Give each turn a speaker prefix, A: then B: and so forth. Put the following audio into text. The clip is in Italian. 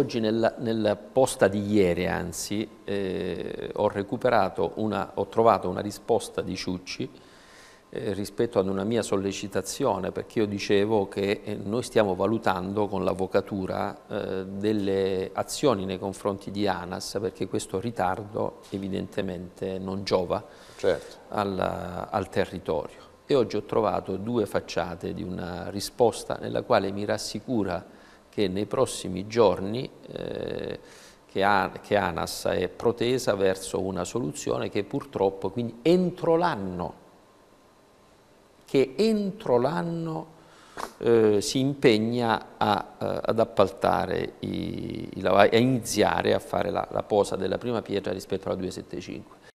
A: oggi nella, nella, posta di ieri anzi eh, ho recuperato una, ho trovato una risposta di Ciucci eh, rispetto ad una mia sollecitazione perché io dicevo che eh, noi stiamo valutando con l'avvocatura eh, delle azioni nei confronti di ANAS perché questo ritardo evidentemente non giova certo. al, al territorio e oggi ho trovato due facciate di una risposta nella quale mi rassicura che nei prossimi giorni eh, che, A, che ANAS è protesa verso una soluzione che purtroppo, quindi entro l'anno, che entro l'anno eh, si impegna a, a, eh, ad appaltare i, i a iniziare a fare la, la posa della prima pietra rispetto alla 275.